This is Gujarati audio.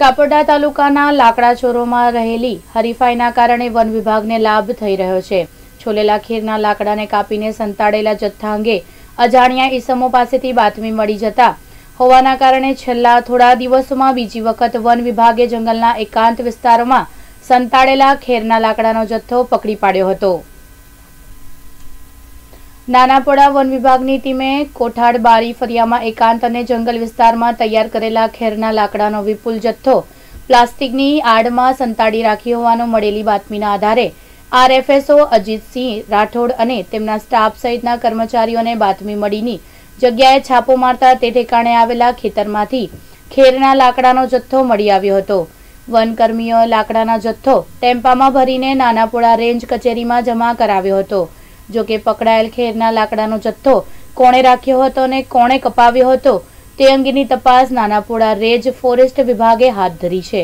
કાપડા તાલુકાના લાકડા લાકડાચોરોમાં રહેલી હરીફાઈના કારણે વન વિભાગને લાભ થઈ રહ્યો છે છોલેલા ખીરના લાકડાને કાપીને સંતાડેલા જથ્થા અંગે અજાણ્યા ઈસમો પાસેથી બાતમી મળી જતા હોવાના કારણે છેલ્લા થોડા દિવસોમાં બીજી વખત વન વિભાગે જંગલના એકાંત વિસ્તારોમાં સંતાડેલા ખેરના લાકડાનો જથ્થો પકડી પાડ્યો હતો નાનાપોળા વન વિભાગની ટીમે કોઠાડ બારી ફરિયામાં એકાંત અને જંગલ વિસ્તારમાં તૈયાર કરેલા ખેરના લાકડાનો વિપુલ જથ્થો પ્લાસ્ટિકની આડમાં સંતાડી રાખી હોવાનો મળેલી બાતમીના આધારે આરએફએસઓ અજીતસિંહ રાઠોડ અને તેમના સ્ટાફ સહિતના કર્મચારીઓને બાતમી મળીની જગ્યાએ છાપો મારતા તે ઠેકાણે આવેલા ખેતરમાંથી ખેરના લાકડાનો જથ્થો મળી આવ્યો હતો વનકર્મીઓએ લાકડાના જથ્થો ટેમ્પામાં ભરીને નાનાપોળા રેન્જ કચેરીમાં જમા કરાવ્યો હતો જોકે પકડાયેલ ખેરના લાકડાનો જથ્થો કોણે રાખ્યો હતો અને કોણે કપાવ્યો હતો તે અંગેની તપાસ નાનાપોડા રેજ ફોરેસ્ટ વિભાગે હાથ ધરી છે